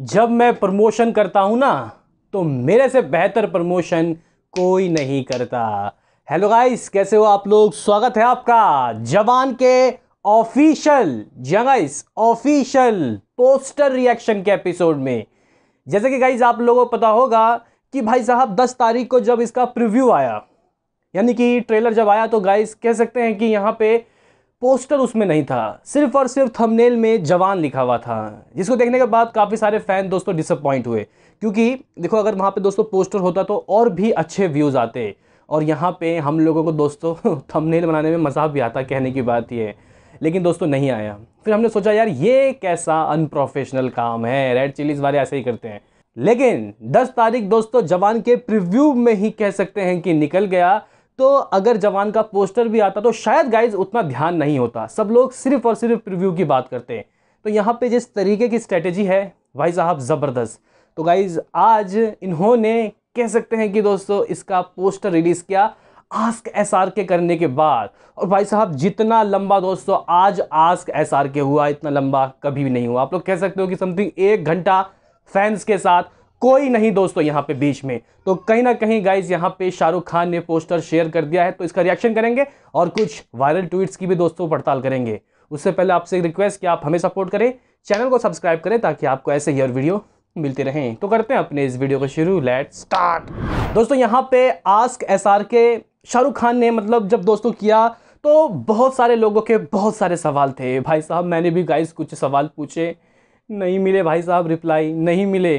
जब मैं प्रमोशन करता हूँ ना तो मेरे से बेहतर प्रमोशन कोई नहीं करता हेलो गाइस कैसे हो आप लोग स्वागत है आपका जवान के ऑफिशियल जगाइस ऑफिशियल पोस्टर रिएक्शन के एपिसोड में जैसे कि गाइज आप लोगों को पता होगा कि भाई साहब 10 तारीख को जब इसका प्रीव्यू आया यानी कि ट्रेलर जब आया तो गाइस कह सकते हैं कि यहाँ पे पोस्टर उसमें नहीं था सिर्फ और सिर्फ थंबनेल में जवान लिखा हुआ था जिसको देखने के बाद काफ़ी सारे फ़ैन दोस्तों डिसअपॉइंट हुए क्योंकि देखो अगर वहाँ पे दोस्तों पोस्टर होता तो और भी अच्छे व्यूज़ आते और यहाँ पे हम लोगों को दोस्तों थंबनेल बनाने में मज़ा भी आता कहने की बात ये लेकिन दोस्तों नहीं आया फिर हमने सोचा यार ये कैसा अनप्रोफेशनल काम है रेड चिलीज़ वाले ऐसे ही करते हैं लेकिन 10 तारीख दोस्तों जवान के प्रिव्यू में ही कह सकते हैं कि निकल गया तो अगर जवान का पोस्टर भी आता तो शायद गाइज उतना ध्यान नहीं होता सब लोग सिर्फ और सिर्फ रिव्यू की बात करते हैं तो यहाँ पे जिस तरीके की स्ट्रेटेजी है भाई साहब ज़बरदस्त तो गाइज आज इन्होंने कह सकते हैं कि दोस्तों इसका पोस्टर रिलीज़ किया आस्क एस आर के करने के बाद और भाई साहब जितना लंबा दोस्तों आज आस्क एस आर के हुआ इतना लंबा कभी भी नहीं हुआ आप लोग कह सकते हो कि समथिंग एक घंटा फैंस के साथ कोई नहीं दोस्तों यहाँ पे बीच में तो कहीं ना कहीं गाइज यहाँ पे शाहरुख खान ने पोस्टर शेयर कर दिया है तो इसका रिएक्शन करेंगे और कुछ वायरल ट्वीट्स की भी दोस्तों पड़ताल करेंगे उससे पहले आपसे रिक्वेस्ट कि आप हमें सपोर्ट करें चैनल को सब्सक्राइब करें ताकि आपको ऐसे ही और वीडियो मिलते रहें तो करते हैं अपने इस वीडियो को शुरू लेट स्टार्ट दोस्तों यहाँ पे आस्क एस के शाहरुख खान ने मतलब जब दोस्तों किया तो बहुत सारे लोगों के बहुत सारे सवाल थे भाई साहब मैंने भी गाइज़ कुछ सवाल पूछे नहीं मिले भाई साहब रिप्लाई नहीं मिले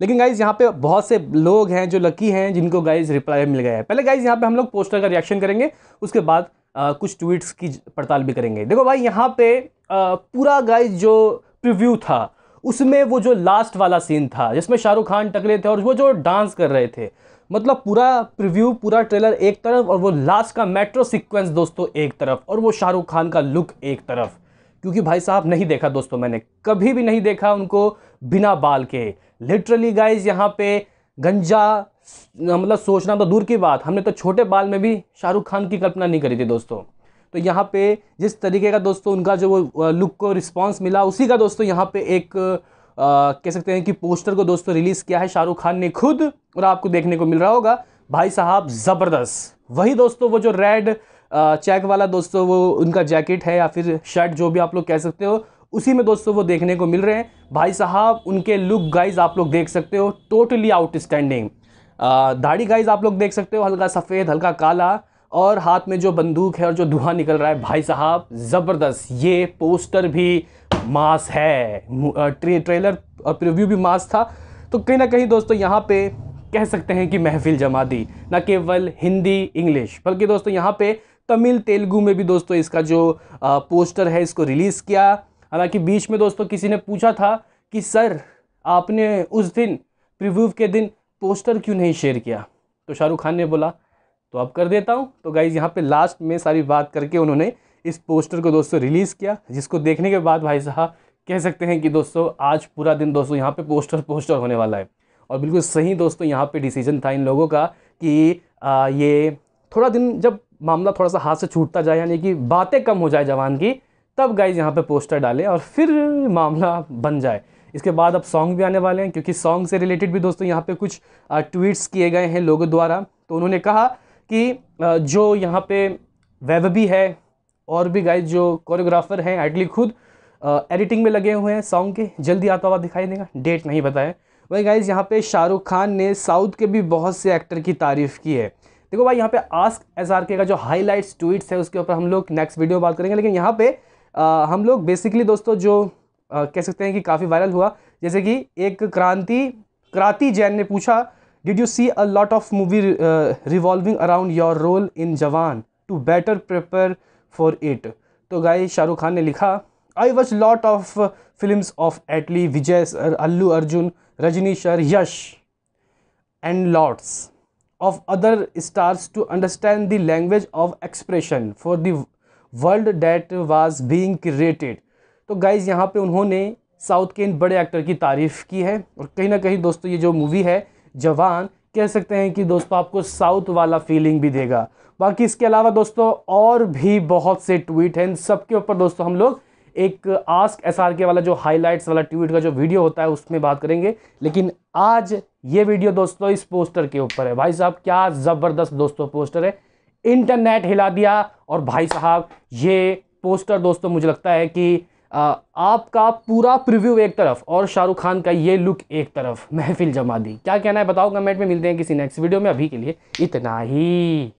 लेकिन गाइज़ यहाँ पे बहुत से लोग हैं जो लकी हैं जिनको गाइज़ रिप्लाई मिल गया है पहले गाइज़ यहाँ पे हम लोग पोस्टर का रिएक्शन करेंगे उसके बाद आ, कुछ ट्वीट्स की पड़ताल भी करेंगे देखो भाई यहाँ पे आ, पूरा गाइज जो प्रिव्यू था उसमें वो जो लास्ट वाला सीन था जिसमें शाहरुख खान टकरे थे और वो जो डांस कर रहे थे मतलब पूरा प्रिव्यू पूरा ट्रेलर एक तरफ और वो लास्ट का मेट्रो सिक्वेंस दोस्तों एक तरफ और वो शाहरुख खान का लुक एक तरफ क्योंकि भाई साहब नहीं देखा दोस्तों मैंने कभी भी नहीं देखा उनको बिना बाल के लिटरली गाइज यहाँ पे गंजा मतलब सोचना तो दूर की बात हमने तो छोटे बाल में भी शाहरुख खान की कल्पना नहीं करी थी दोस्तों तो यहाँ पे जिस तरीके का दोस्तों उनका जो लुक को रिस्पांस मिला उसी का दोस्तों यहाँ पे एक आ, कह सकते हैं कि पोस्टर को दोस्तों रिलीज़ किया है शाहरुख खान ने खुद और आपको देखने को मिल रहा होगा भाई साहब ज़बरदस्त वही दोस्तों वो जो रेड चेक वाला दोस्तों वो उनका जैकेट है या फिर शर्ट जो भी आप लोग कह सकते हो उसी में दोस्तों वो देखने को मिल रहे हैं भाई साहब उनके लुक गाइज आप लोग देख सकते हो टोटली आउटस्टैंडिंग दाढ़ी गाइज आप लोग देख सकते हो हल्का सफ़ेद हल्का काला और हाथ में जो बंदूक है और जो धुआं निकल रहा है भाई साहब ज़बरदस्त ये पोस्टर भी मास है ट्रे, ट्रेलर और प्रिव्यू भी मास था तो कहीं ना कहीं दोस्तों यहाँ पे कह सकते हैं कि महफिल जमा दी न केवल हिंदी इंग्लिश बल्कि दोस्तों यहाँ पे तमिल तेलुगू में भी दोस्तों इसका जो पोस्टर है इसको रिलीज़ किया हालांकि बीच में दोस्तों किसी ने पूछा था कि सर आपने उस दिन प्रिव्यू के दिन पोस्टर क्यों नहीं शेयर किया तो शाहरुख खान ने बोला तो अब कर देता हूँ तो गाइज़ यहाँ पे लास्ट में सारी बात करके उन्होंने इस पोस्टर को दोस्तों रिलीज़ किया जिसको देखने के बाद भाई साहब कह सकते हैं कि दोस्तों आज पूरा दिन दोस्तों यहाँ पे पोस्टर पोस्टर होने वाला है और बिल्कुल सही दोस्तों यहाँ पे डिसीजन था इन लोगों का कि आ, ये थोड़ा दिन जब मामला थोड़ा सा हाथ से छूटता जाए यानी कि बातें कम हो जाए जवान की तब गाइज यहाँ पे पोस्टर डालें और फिर मामला बन जाए इसके बाद अब सॉन्ग भी आने वाले हैं क्योंकि सॉन्ग से रिलेटेड भी दोस्तों यहाँ पे कुछ ट्वीट्स किए गए हैं लोगों द्वारा तो उन्होंने कहा कि जो यहाँ पे वेब भी है और भी गाइज जो कोरियोग्राफर हैं एटली खुद एडिटिंग में लगे हुए हैं सॉन्ग के जल्दी आता हुआ दिखाई देगा डेट नहीं बताया वही गाइज यहाँ पे शाहरुख खान ने साउथ के भी बहुत से एक्टर की तारीफ़ की है देखो भाई यहाँ पे आस्क एस का जो हाईलाइट्स ट्वीट्स है उसके ऊपर हम लोग नेक्स्ट वीडियो बात करेंगे लेकिन यहाँ पे आ, हम लोग बेसिकली दोस्तों जो आ, कह सकते हैं कि काफ़ी वायरल हुआ जैसे कि एक क्रांति क्रांति जैन ने पूछा did you see a lot of movie revolving around your role in Jawan to better prepare for it तो गाय शाहरुख खान ने लिखा I watch lot of film of Atlee Vijay sir Allu Arjun Rajni sir Yash and lots of other stars to understand the language of expression for the world that was being created तो guys यहाँ पे उन्होंने south के इन बड़े actor की तारीफ़ की है और कहीं ना कहीं दोस्तों ये जो मूवी है जवान कह सकते हैं कि दोस्तों आपको साउथ वाला फीलिंग भी देगा बाकी इसके अलावा दोस्तों और भी बहुत से ट्वीट हैं इन सब के ऊपर दोस्तों हम लोग एक आस्क एस के वाला जो हाईलाइट्स वाला ट्वीट का जो वीडियो होता है उसमें बात करेंगे लेकिन आज ये वीडियो दोस्तों इस पोस्टर के ऊपर है भाई साहब क्या ज़बरदस्त दोस्तों पोस्टर है इंटरनेट हिला दिया और भाई साहब ये पोस्टर दोस्तों मुझे लगता है कि आ, आपका पूरा प्रीव्यू एक तरफ और शाहरुख खान का ये लुक एक तरफ महफिल जमा दी क्या कहना है बताओ कमेंट में मिलते हैं किसी नेक्स्ट वीडियो में अभी के लिए इतना ही